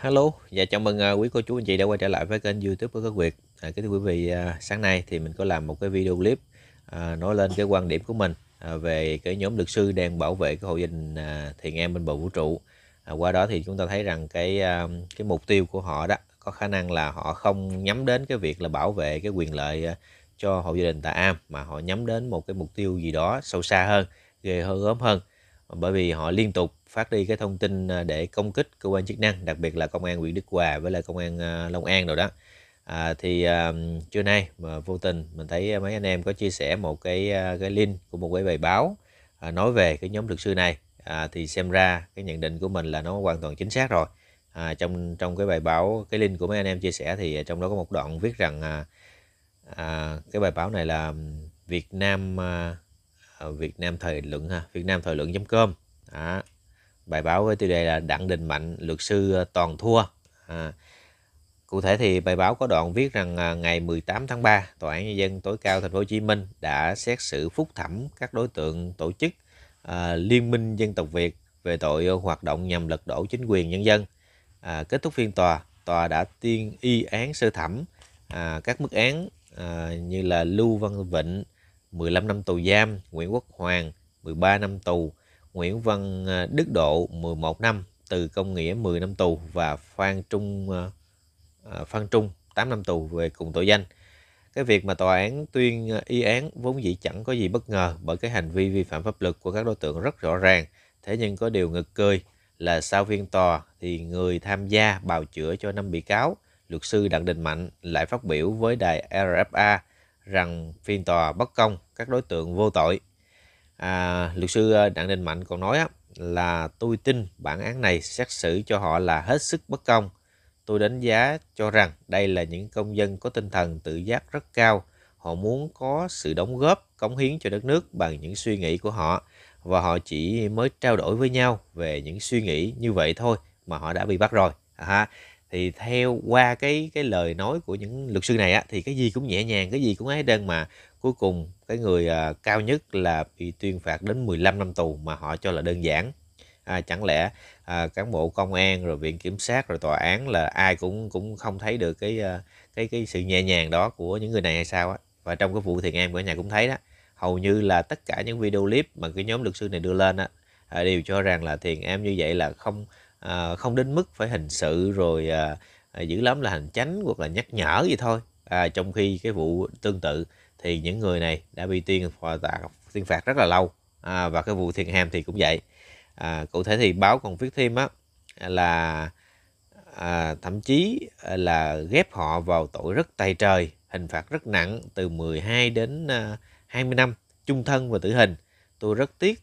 Hello, dạ chào mừng uh, quý cô chú anh chị đã quay trở lại với kênh YouTube của Quốc Việt. À, kính thưa quý vị, uh, sáng nay thì mình có làm một cái video clip uh, nói lên cái quan điểm của mình uh, về cái nhóm luật sư đang bảo vệ cái hộ gia đình uh, Thiền Em bên bầu vũ trụ. À, qua đó thì chúng ta thấy rằng cái uh, cái mục tiêu của họ đó có khả năng là họ không nhắm đến cái việc là bảo vệ cái quyền lợi uh, cho hộ gia đình Tà Am mà họ nhắm đến một cái mục tiêu gì đó sâu xa hơn, ghê hơn gớm hơn bởi vì họ liên tục phát đi cái thông tin ờ, để công kích cơ quan chức năng đặc biệt là công an huyện Đức Hòa với lại công an ờ, Long An rồi đó à, thì à, trưa nay mà vô tình mình thấy mấy anh em có chia sẻ một cái ờ, cái link của một cái bài báo à, nói về cái nhóm luật sư này à, thì xem ra cái nhận định của mình là nó hoàn toàn chính xác rồi à, trong trong cái bài báo cái link của mấy anh em chia sẻ thì trong đó có một đoạn viết rằng à, à, cái bài báo này là Việt Nam à, Việt Nam thời luận ha Việt Nam thời luận.com à, bài báo với tiêu đề là đặng đình mạnh luật sư ờ, toàn thua à, cụ thể thì bài báo có đoạn viết rằng à, ngày 18 tháng 3 tòa án nhân dân tối cao thành phố Hồ Chí Minh đã xét xử phúc thẩm các đối tượng tổ chức à, liên minh dân tộc Việt về tội hoạt động nhằm lật đổ chính quyền nhân dân à, kết thúc phiên tòa tòa đã tuyên y án sơ thẩm à, các mức án à, như là Lưu Văn Vịnh 15 năm tù giam Nguyễn Quốc Hoàng 13 năm tù Nguyễn Văn à, Đức Độ 11 năm, từ Công Nghĩa 10 năm tù và Phan Trung à, à, Phan Trung 8 năm tù về cùng tội danh. Cái việc mà tòa án tuyên y án vốn dĩ chẳng có gì bất ngờ bởi cái hành vi vi phạm pháp luật của các đối tượng rất rõ ràng. Thế nhưng có điều ngực cười là sau phiên tòa thì người tham gia bào chữa cho năm bị cáo, luật sư Đặng Đình Mạnh lại phát biểu với đài RFA rằng phiên tòa bất công, các đối tượng vô tội à, luật sư ờ, đặng đình mạnh còn nói á, là tôi tin bản án này xét xử cho họ là hết sức bất công tôi đánh giá cho rằng đây là những công dân có tinh thần tự giác rất cao họ muốn có sự đóng góp cống hiến cho đất nước bằng những suy nghĩ của họ và họ chỉ mới trao đổi với nhau về những suy nghĩ như vậy thôi mà họ đã bị bắt rồi à, thì theo qua cái cái lời nói của những luật sư này á thì cái gì cũng nhẹ nhàng cái gì cũng ấy đơn mà Cuối cùng, cái người à, cao nhất là bị tuyên phạt đến 15 năm tù mà họ cho là đơn giản. À, chẳng lẽ à, cán bộ công an rồi viện kiểm sát rồi tòa án là ai cũng cũng không thấy được cái à, cái cái sự nhẹ nhàng đó của những người này hay sao á. Và trong cái vụ thiền an bữa nhà cũng thấy đó, hầu như là tất cả những video clip mà cái nhóm luật sư này đưa lên á à, đều cho rằng là thiền em như vậy là không à, không đến mức phải hình sự rồi à, à, dữ lắm là hành chánh hoặc là nhắc nhở gì thôi. À, trong khi cái vụ tương tự thì những người này đã bị tuyên phạt tuyên phạt rất là lâu à, và cái vụ thiền ham thì cũng vậy à, cụ thể thì báo còn viết thêm á là à, thậm chí là ghép họ vào tội rất tày trời hình phạt rất nặng từ 12 đến 20 à, năm chung thân và tử hình tôi rất tiếc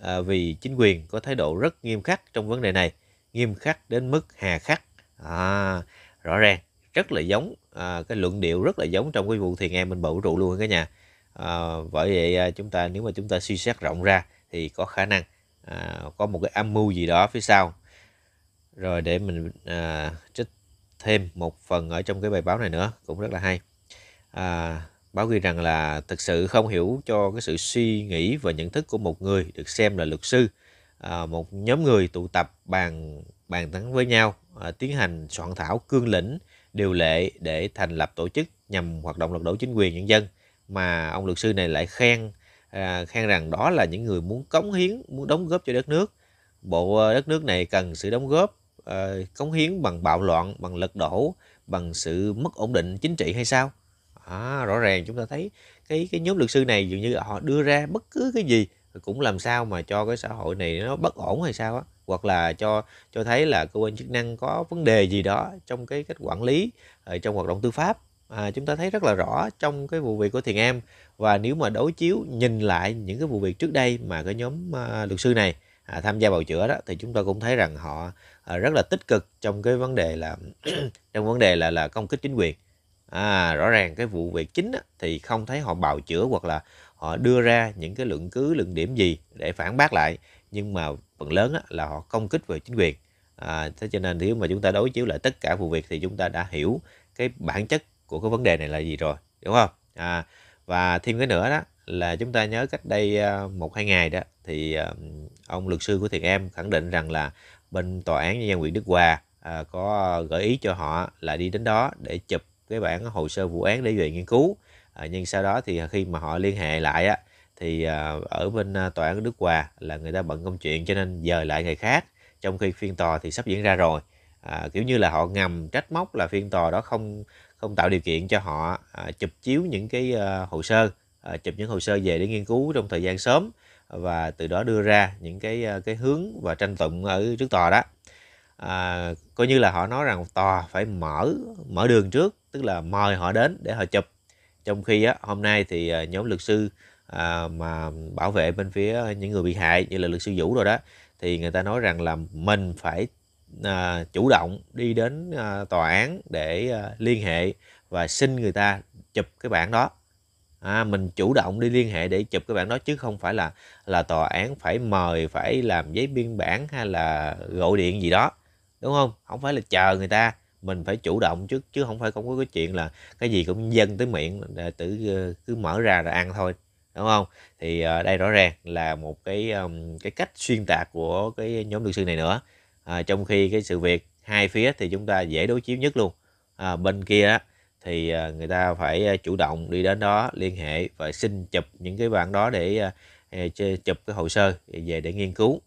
à, vì chính quyền có thái độ rất nghiêm khắc trong vấn đề này nghiêm khắc đến mức hà khắc à, rõ ràng rất là giống à, cái luận điệu rất là giống trong cái vụ thiền an mình bầu trụ luôn cả nhà à, bởi vậy à, chúng ta nếu mà chúng ta suy xét rộng ra thì có khả năng à, có một cái âm mưu gì đó phía sau rồi để mình à, trích thêm một phần ở trong cái bài báo này nữa cũng rất là hay à, báo ghi rằng là thực sự không hiểu cho cái sự suy nghĩ và nhận thức của một người được xem là luật sư à, một nhóm người tụ tập bàn bàn tán với nhau à, tiến hành soạn thảo cương lĩnh điều lệ để thành lập tổ chức nhằm hoạt động lật đổ chính quyền nhân dân mà ông luật sư này lại khen à, khen rằng đó là những người muốn cống hiến muốn đóng góp cho đất nước bộ ờ, đất nước này cần sự đóng góp à, cống hiến bằng bạo loạn bằng lật đổ bằng sự mất ổn định chính trị hay sao à, rõ ràng chúng ta thấy cái cái nhóm luật sư này dường như họ đưa ra bất cứ cái gì cũng làm sao mà cho cái xã hội này nó bất ổn hay sao á hoặc là cho cho thấy là cơ quan chức năng có vấn đề gì đó trong cái cách quản lý ờ, trong hoạt động tư pháp à, chúng ta thấy rất là rõ trong cái vụ việc của Thiền em và nếu mà đối chiếu nhìn lại những cái vụ việc trước đây mà cái nhóm à, luật sư này à, tham gia bào chữa đó thì chúng ta cũng thấy rằng họ à, rất là tích cực trong cái vấn đề là trong vấn đề là là công kích chính quyền à, rõ ràng cái vụ việc chính á, thì không thấy họ bào chữa hoặc là họ đưa ra những cái luận cứ luận điểm gì để phản bác lại nhưng mà phần lớn á, là họ công kích về chính quyền à, thế cho nên nếu mà chúng ta đối chiếu lại tất cả vụ việc thì chúng ta đã hiểu cái bản chất của cái vấn đề này là gì rồi đúng không à, và thêm cái nữa đó là chúng ta nhớ cách đây à, một hai ngày đó thì à, ông luật sư của thiện em khẳng định rằng là bên tòa án nhân dân huyện đức hòa à, có gợi ý cho họ là đi đến đó để chụp cái bản hồ sơ vụ án để về nghiên cứu à, nhưng sau đó thì khi mà họ liên hệ lại á thì à, ở bên à, tòa án Đức Hòa là người ta bận công chuyện cho nên dời lại ngày khác trong khi phiên tòa thì sắp diễn ra rồi à, kiểu như là họ ngầm trách móc là phiên tòa đó không không tạo điều kiện cho họ à, chụp chiếu những cái à, hồ sơ à, chụp những hồ sơ về để nghiên cứu trong thời gian sớm và từ đó đưa ra những cái à, cái hướng và tranh tụng ở trước tòa đó à, coi như là họ nói rằng tòa phải mở mở đường trước tức là mời họ đến để họ chụp trong khi á, hôm nay thì nhóm luật sư à, mà bảo vệ bên phía những người bị hại như là luật sư vũ rồi đó thì người ta nói rằng là mình phải à, chủ động đi đến à, tòa án để à, liên hệ và xin người ta chụp cái bản đó à, mình chủ động đi liên hệ để chụp cái bản đó chứ không phải là là tòa án phải mời phải làm giấy biên bản hay là gọi điện gì đó đúng không không phải là chờ người ta mình phải chủ động chứ chứ không phải không có cái chuyện là cái gì cũng dân tới miệng tự ờ, cứ mở ra rồi ăn thôi đúng không thì uh, đây rõ ràng là một cái um, cái cách xuyên tạc của cái nhóm luật sư này nữa à, trong khi cái sự việc hai phía thì chúng ta dễ đối chiếu nhất luôn à, bên kia thì uh, người ta phải ờ, chủ động đi đến đó liên hệ và xin chụp những cái bản đó để uh, chụp cái hồ sơ về để nghiên cứu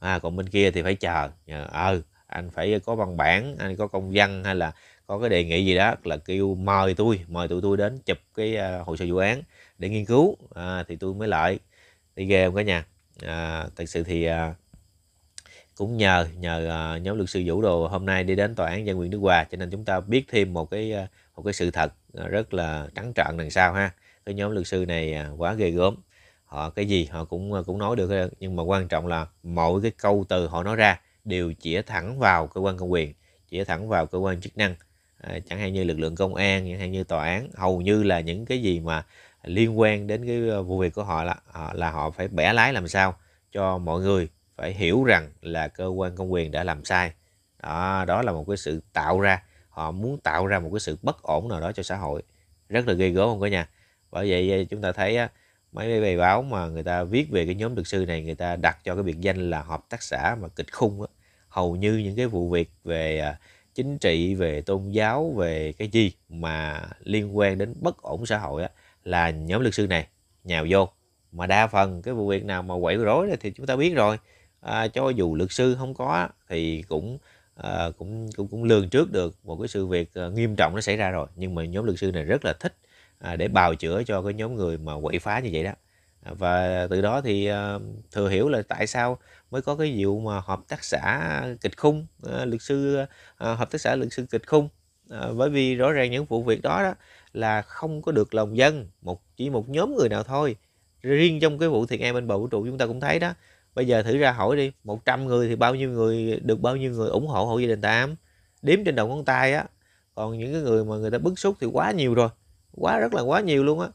à, còn bên kia thì phải chờ ờ à, anh phải có văn bản anh có công văn hay là có cái đề nghị gì đó là kêu mời tôi mời tụi tôi đến chụp cái à, hồ sơ vụ án để nghiên cứu à, thì tôi mới lại đi ghê không cả nhà à, thật sự thì à, cũng nhờ nhờ à, nhóm luật sư vũ đồ hôm nay đi đến tòa án dân huyện nước hòa cho nên chúng ta biết thêm một cái à, một cái sự thật à, rất là trắng trợn đằng sau ha cái nhóm luật sư này quá ghê gớm họ cái gì họ cũng cũng nói được nhưng mà quan trọng là mọi cái câu từ họ nói ra đều chĩa thẳng vào cơ quan công quyền chĩa thẳng vào cơ quan chức năng Ờ, chẳng hạn như lực lượng công an chẳng hạn như tòa án hầu như là những cái gì mà liên quan đến cái ờ, vụ việc của họ là ờ, là họ phải bẻ lái làm sao cho mọi người phải hiểu rằng là cơ quan công quyền đã làm sai đó, đó là một cái sự tạo ra họ muốn tạo ra một cái sự bất ổn nào đó cho xã hội rất là ghê gớm không cả nhà bởi vậy chúng ta thấy mấy cái bài báo mà người ta viết về cái nhóm luật sư này người ta đặt cho cái biệt danh là hợp tác xã mà kịch khung đó. hầu như những cái vụ việc về chính trị về tôn giáo về cái gì mà liên quan đến bất ổn xã hội á, là nhóm luật sư này nhào vô mà đa phần cái vụ việc nào mà quậy rối thì chúng ta biết rồi à, cho dù luật sư không có thì cũng à, cũng cũng cũng lường trước được một cái sự việc à, nghiêm trọng nó xảy ra rồi nhưng mà nhóm luật sư này rất là thích à, để bào chữa cho cái nhóm người mà quậy phá như vậy đó và từ đó thì ờ, thừa hiểu là tại sao mới có cái vụ mà hợp tác xã kịch khung ờ, luật sư ờ, hợp tác xã luật sư kịch khung bởi vì rõ ràng những vụ việc đó đó là không có được lòng dân một chỉ một nhóm người nào thôi riêng trong cái vụ thiệt em bên bầu vũ trụ chúng ta cũng thấy đó bây giờ thử ra hỏi đi 100 người thì bao nhiêu người được bao nhiêu người ủng hộ hộ gia đình tám đếm trên đầu ngón tay á còn những cái người mà người ta bức xúc thì quá nhiều rồi quá rất là quá nhiều luôn á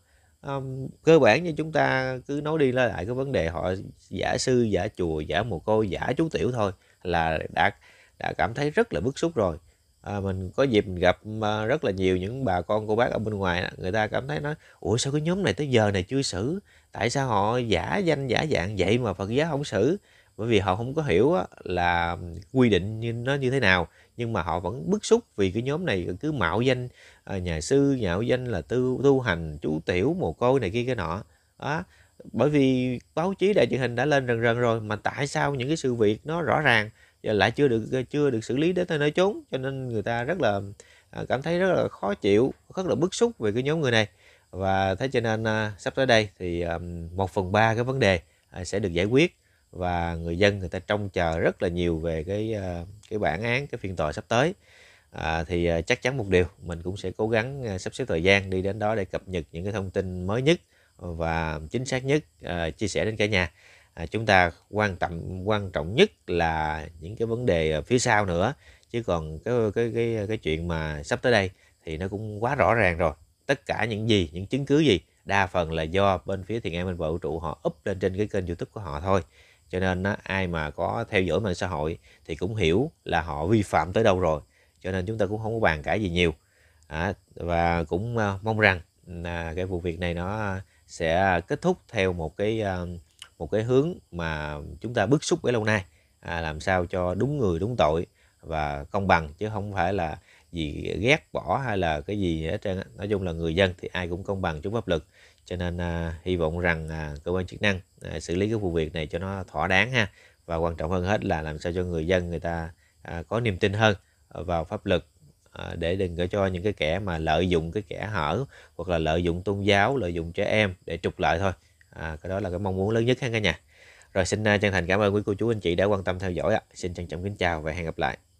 um, cơ bản như chúng ta cứ nói đi nói lại cái vấn đề họ giả sư giả chùa giả mồ côi giả chú tiểu thôi là đã đã cảm thấy rất là bức xúc rồi à, mình có dịp gặp à, rất là nhiều những bà con cô bác ở bên ngoài người ta cảm thấy nói ủa sao cái nhóm này tới giờ này chưa xử tại sao họ giả danh giả dạng vậy mà phật giáo không xử bởi vì họ không có hiểu là quy định như nó như thế nào nhưng mà họ vẫn bức xúc vì cái nhóm này cứ mạo danh Ờ, nhà sư nhạo danh là tu tu hành chú tiểu mồ côi này kia cái nọ đó bởi vì báo chí đài truyền hình đã lên rần rần rồi mà tại sao những cái sự việc nó rõ ràng và lại chưa được ờ, chưa được xử lý đến nơi chốn cho nên người ta rất là ờ, cảm thấy rất là khó chịu rất là bức xúc về cái nhóm người này và thế cho nên sắp tới đây thì một phần ba cái vấn đề sẽ được giải quyết và người dân người ta trông chờ rất là nhiều về cái cái bản án cái phiên tòa sắp tới à, thì à, chắc chắn một điều mình cũng sẽ cố gắng à, sắp xếp thời gian đi đến đó để cập nhật những cái thông tin mới nhất và chính xác nhất à, chia sẻ đến cả nhà à, chúng ta quan tâm quan trọng nhất là những cái vấn đề à, phía sau nữa chứ còn cái cái cái cái chuyện mà sắp tới đây thì nó cũng quá rõ ràng rồi tất cả những gì những chứng cứ gì đa phần là do bên phía thiện em bên vũ trụ họ up lên trên cái kênh youtube của họ thôi cho nên á, ai mà có theo dõi mạng xã hội thì cũng hiểu là họ vi phạm tới đâu rồi cho nên chúng ta cũng không có bàn cãi gì nhiều à, và cũng à, mong rằng là cái vụ việc này nó sẽ kết thúc theo một cái à, một cái hướng mà chúng ta bức xúc bấy lâu nay à, làm sao cho đúng người đúng tội và công bằng chứ không phải là gì ghét bỏ hay là cái gì hết trơn nói chung là người dân thì ai cũng công bằng chúng pháp lực cho nên à, hy vọng rằng à, cơ quan chức năng à, xử lý cái vụ việc này cho nó thỏa đáng ha và quan trọng hơn hết là làm sao cho người dân người ta à, có niềm tin hơn vào pháp luật à, để đừng cho những cái kẻ mà lợi dụng cái kẻ hở hoặc là lợi dụng tôn giáo lợi dụng trẻ em để trục lợi thôi à, cái đó là cái mong muốn lớn nhất ha cả nhà rồi xin à, chân thành cảm ơn quý cô chú anh chị đã quan tâm theo dõi ạ xin trân trọng kính chào và hẹn gặp lại